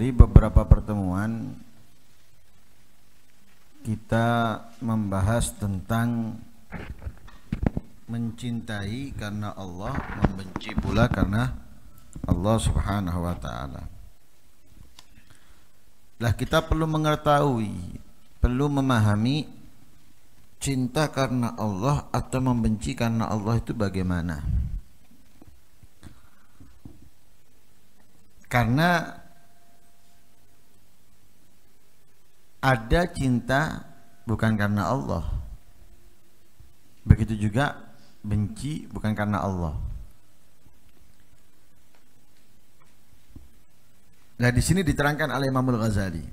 Dari beberapa pertemuan kita membahas tentang mencintai karena Allah, membenci pula karena Allah Subhanahu wa taala. Lah kita perlu mengetahui, perlu memahami cinta karena Allah atau membenci karena Allah itu bagaimana. Karena ada cinta bukan karena Allah. Begitu juga benci bukan karena Allah. Nah, di sini diterangkan oleh Imamul Ghazali.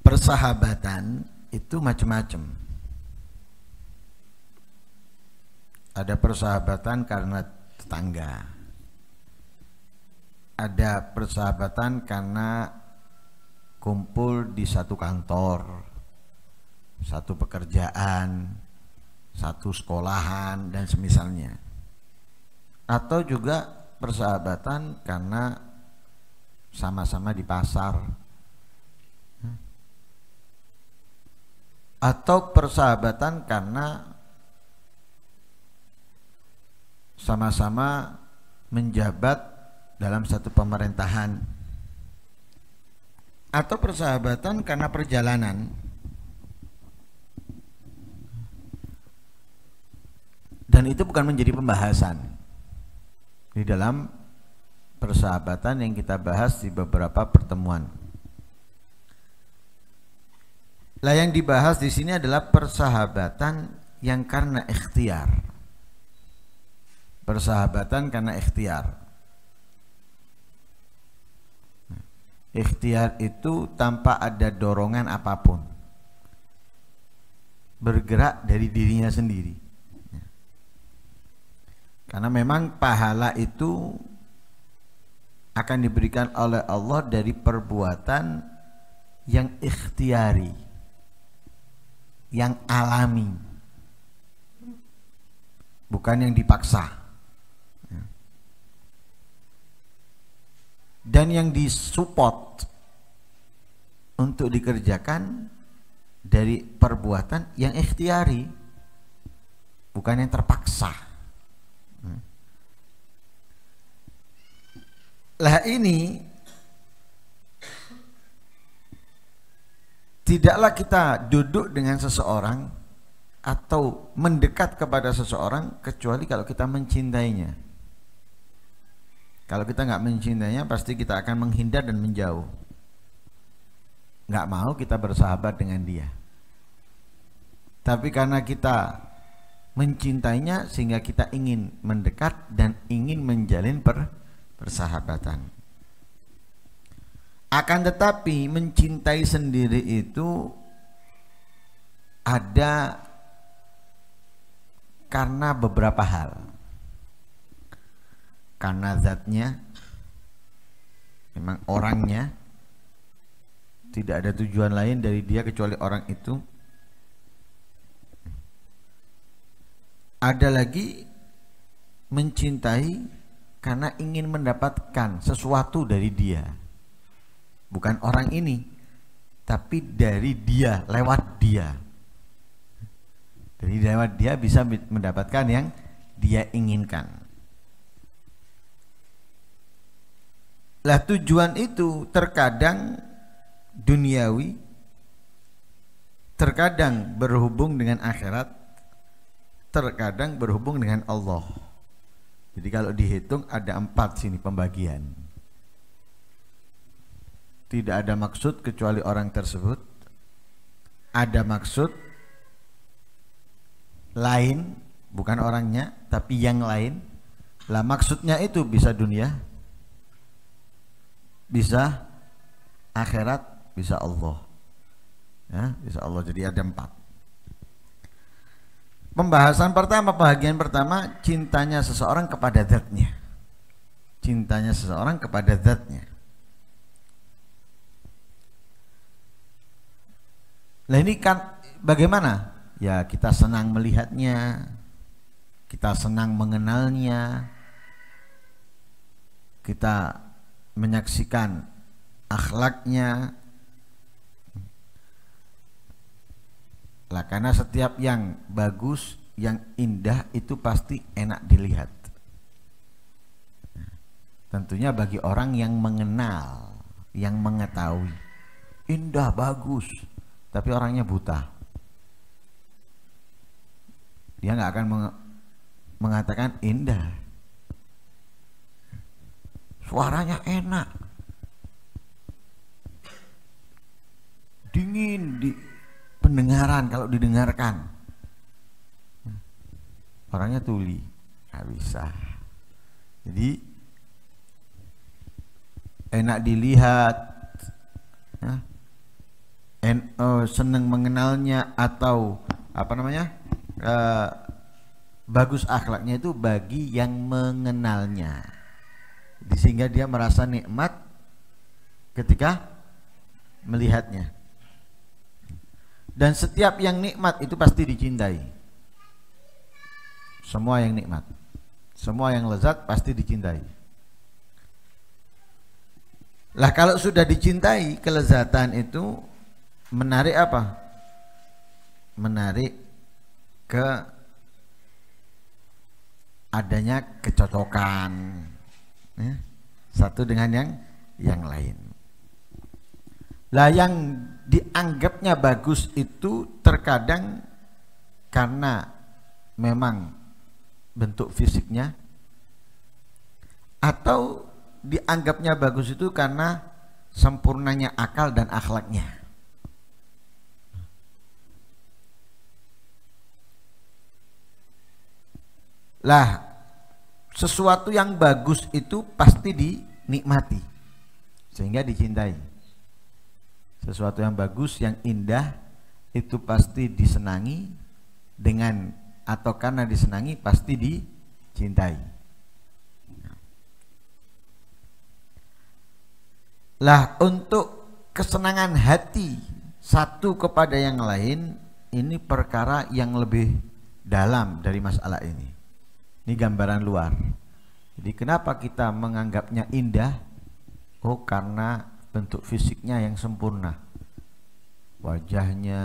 Persahabatan itu macam-macam. Ada persahabatan karena tetangga, ada persahabatan karena kumpul di satu kantor, satu pekerjaan, satu sekolahan dan semisalnya. Atau juga persahabatan karena sama-sama di pasar. Atau persahabatan karena sama-sama menjabat dalam satu pemerintahan atau persahabatan karena perjalanan dan itu bukan menjadi pembahasan di dalam persahabatan yang kita bahas di beberapa pertemuan. Lah yang dibahas di sini adalah persahabatan yang karena ikhtiar. Persahabatan karena ikhtiar. Ikhtiar itu tanpa ada dorongan apapun. Bergerak dari dirinya sendiri. Karena memang pahala itu akan diberikan oleh Allah dari perbuatan yang ikhtiari, yang alami, bukan yang dipaksa. dan yang disupport untuk dikerjakan dari perbuatan yang ikhtiari bukan yang terpaksa hmm. lah ini tidaklah kita duduk dengan seseorang atau mendekat kepada seseorang kecuali kalau kita mencintainya kalau kita nggak mencintainya pasti kita akan menghindar dan menjauh. Nggak mau kita bersahabat dengan dia. Tapi karena kita mencintainya sehingga kita ingin mendekat dan ingin menjalin per persahabatan. Akan tetapi mencintai sendiri itu ada karena beberapa hal karena zatnya memang orangnya tidak ada tujuan lain dari dia kecuali orang itu ada lagi mencintai karena ingin mendapatkan sesuatu dari dia bukan orang ini tapi dari dia lewat dia dari lewat dia bisa mendapatkan yang dia inginkan Lah tujuan itu terkadang duniawi, terkadang berhubung dengan akhirat, terkadang berhubung dengan Allah. Jadi kalau dihitung ada empat sini pembagian. Tidak ada maksud kecuali orang tersebut. Ada maksud lain, bukan orangnya, tapi yang lain. Lah maksudnya itu bisa dunia, bisa akhirat, bisa Allah. Ya, bisa Allah. Jadi ada empat. Pembahasan pertama, bahagian pertama, cintanya seseorang kepada zatnya. Cintanya seseorang kepada zatnya. Nah ini kan bagaimana? Ya kita senang melihatnya, kita senang mengenalnya, kita menyaksikan akhlaknya lah karena setiap yang bagus yang indah itu pasti enak dilihat tentunya bagi orang yang mengenal yang mengetahui indah bagus tapi orangnya buta dia nggak akan mengatakan indah Suaranya enak. Dingin di pendengaran kalau didengarkan. Orangnya tuli, nggak bisa. Jadi enak dilihat, ya. en, uh, seneng mengenalnya atau apa namanya uh, bagus akhlaknya itu bagi yang mengenalnya sehingga dia merasa nikmat ketika melihatnya dan setiap yang nikmat itu pasti dicintai semua yang nikmat semua yang lezat pasti dicintai lah kalau sudah dicintai kelezatan itu menarik apa menarik ke adanya kecocokan ya, satu dengan yang yang lain lah yang dianggapnya bagus itu terkadang karena memang bentuk fisiknya atau dianggapnya bagus itu karena sempurnanya akal dan akhlaknya. Lah, sesuatu yang bagus itu pasti dinikmati sehingga dicintai. Sesuatu yang bagus, yang indah itu pasti disenangi dengan atau karena disenangi pasti dicintai. Lah untuk kesenangan hati satu kepada yang lain ini perkara yang lebih dalam dari masalah ini. Ini gambaran luar. Jadi kenapa kita menganggapnya indah? Oh karena bentuk fisiknya yang sempurna. Wajahnya,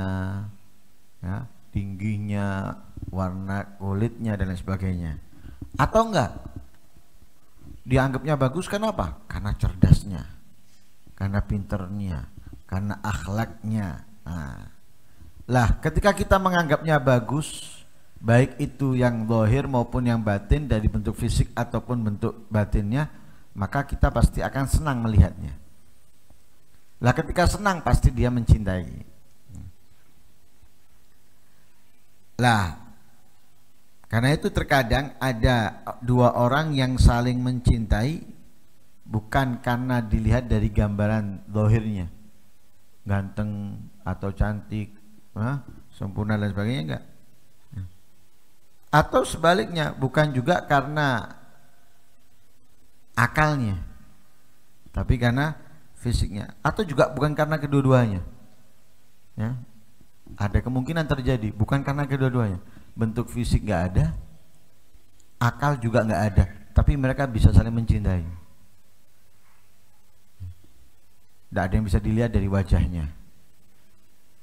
ya, tingginya, warna kulitnya dan lain sebagainya. Atau enggak? Dianggapnya bagus kenapa? Karena cerdasnya, karena pinternya, karena akhlaknya. Nah. Lah, ketika kita menganggapnya bagus, baik itu yang lohir maupun yang batin dari bentuk fisik ataupun bentuk batinnya maka kita pasti akan senang melihatnya lah ketika senang pasti dia mencintai lah karena itu terkadang ada dua orang yang saling mencintai bukan karena dilihat dari gambaran lohirnya ganteng atau cantik sempurna dan sebagainya enggak atau sebaliknya bukan juga karena akalnya tapi karena fisiknya atau juga bukan karena kedua-duanya ya ada kemungkinan terjadi bukan karena kedua-duanya bentuk fisik nggak ada akal juga nggak ada tapi mereka bisa saling mencintai tidak ada yang bisa dilihat dari wajahnya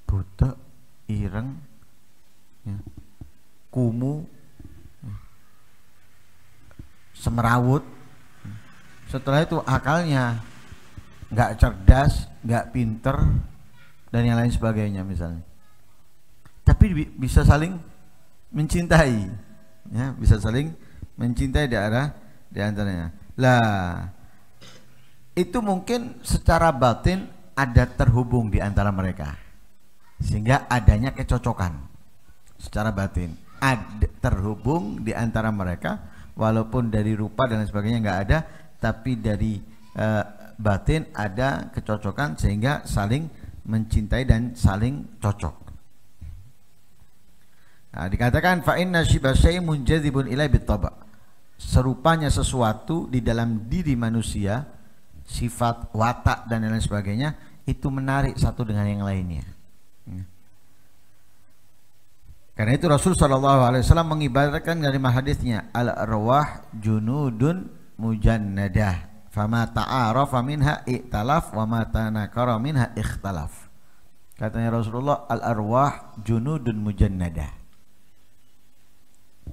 buta ireng ya, kumu semerawut setelah itu akalnya nggak cerdas nggak pinter dan yang lain sebagainya misalnya tapi bisa saling mencintai ya bisa saling mencintai di arah di antaranya lah itu mungkin secara batin ada terhubung di antara mereka sehingga adanya kecocokan secara batin ada terhubung di antara mereka walaupun dari rupa dan lain sebagainya nggak ada tapi dari e, batin ada kecocokan sehingga saling mencintai dan saling cocok nah, dikatakan fa'inna inna munjadibun ilai bitoba serupanya sesuatu di dalam diri manusia sifat watak dan lain sebagainya itu menarik satu dengan yang lainnya. Hmm. Karena itu Rasul Shallallahu Alaihi Wasallam mengibaratkan dari hadisnya al arwah junudun mujannadah fama ta'araf minha i'talaf wa ma tanakara minha ikhtalaf katanya Rasulullah al arwah junudun mujannadah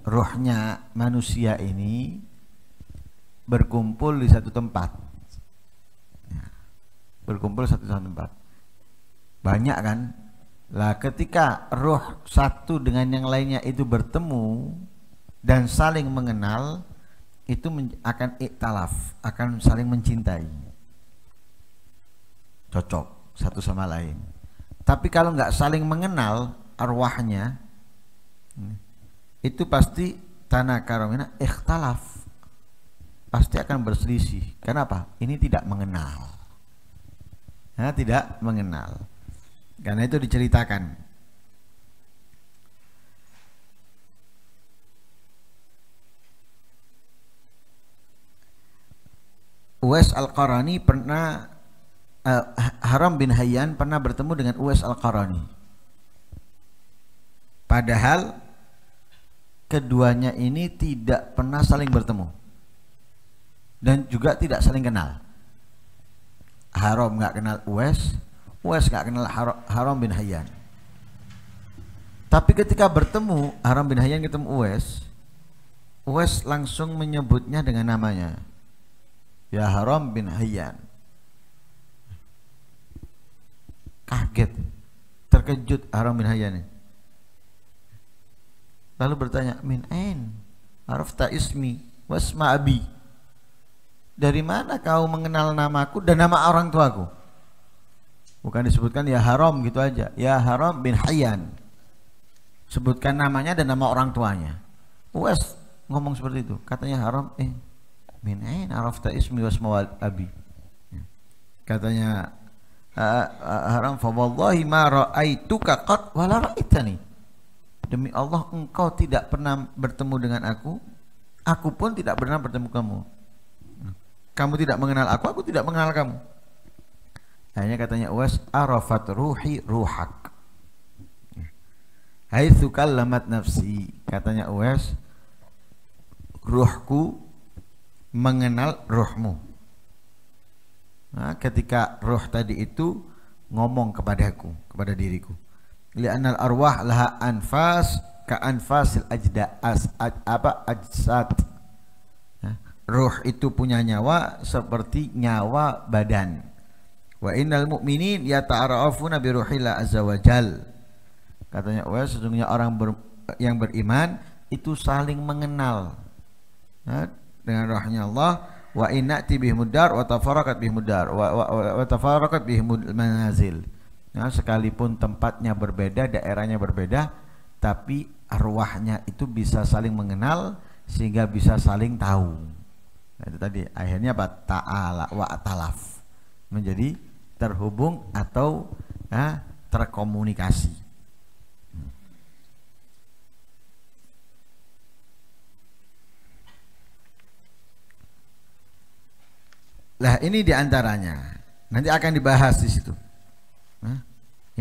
ruhnya manusia ini berkumpul di satu tempat nah, berkumpul di satu tempat banyak kan lah ketika roh satu dengan yang lainnya itu bertemu dan saling mengenal itu akan iktalaf, akan saling mencintai. Cocok satu sama lain. Tapi kalau nggak saling mengenal arwahnya hmm, itu pasti tanah karomina ikhtalaf pasti akan berselisih. Kenapa? Ini tidak mengenal. Nah, tidak mengenal. Karena itu diceritakan. Uwais Al-Qarani pernah uh, Haram bin Hayyan pernah bertemu dengan Uwais Al-Qarani. Padahal keduanya ini tidak pernah saling bertemu dan juga tidak saling kenal. Haram nggak kenal Uwais, wes nggak kenal Haram bin Hayyan tapi ketika bertemu Haram bin Hayyan ketemu Wes, Wes langsung menyebutnya dengan namanya ya Haram bin Hayyan kaget terkejut Haram bin Hayyan lalu bertanya min ain arafta ismi wasma abi dari mana kau mengenal namaku dan nama orang tuaku Bukan disebutkan ya haram gitu aja. Ya haram bin Hayyan. Sebutkan namanya dan nama orang tuanya. Uwais ngomong seperti itu. Katanya haram eh min ain arafta ismi wa abi. Ya. Katanya haram fa wallahi ma ra'aituka qat wala ra'aitani. Demi Allah engkau tidak pernah bertemu dengan aku, aku pun tidak pernah bertemu kamu. Kamu tidak mengenal aku, aku tidak mengenal kamu hanya katanya was arafat ruhi ruhak. Haitsu kallamat nafsi. Katanya Uwais, ruhku mengenal rohmu. Nah, ketika roh tadi itu ngomong kepadaku, kepada diriku. Li'anal arwah laha anfas ka anfasil ajda as aj, apa ajsat. Nah, ruh itu punya nyawa seperti nyawa badan. Wa innal mu'minin yata'arafuna bi ruhillah azza wajal. Katanya, "Wah, sesungguhnya orang ber, yang beriman itu saling mengenal." Ya, dengan rahnya Allah wa inna tibih mudar wa tafarakat bih mudar wa, wa, wa tafarakat bih manazil. Nah, sekalipun tempatnya berbeda, daerahnya berbeda, tapi arwahnya itu bisa saling mengenal sehingga bisa saling tahu. Nah, itu tadi akhirnya bata'ala Ta'ala wa talaf menjadi terhubung atau eh, terkomunikasi. Lah ini diantaranya nanti akan dibahas di situ. Nah,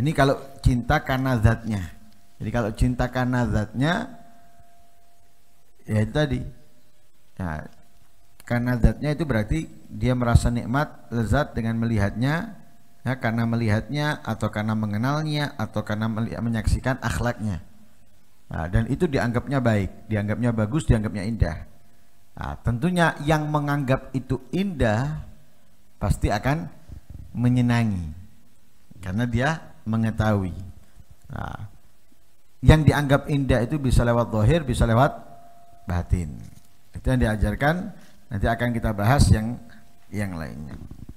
ini kalau cinta karena zatnya. Jadi kalau cinta karena zatnya ya itu tadi. Ya, karena zatnya itu berarti dia merasa nikmat lezat dengan melihatnya ya, karena melihatnya atau karena mengenalnya atau karena menyaksikan akhlaknya nah, dan itu dianggapnya baik dianggapnya bagus dianggapnya indah nah, tentunya yang menganggap itu indah pasti akan menyenangi karena dia mengetahui nah, yang dianggap indah itu bisa lewat dohir bisa lewat batin itu yang diajarkan nanti akan kita bahas yang yang lainnya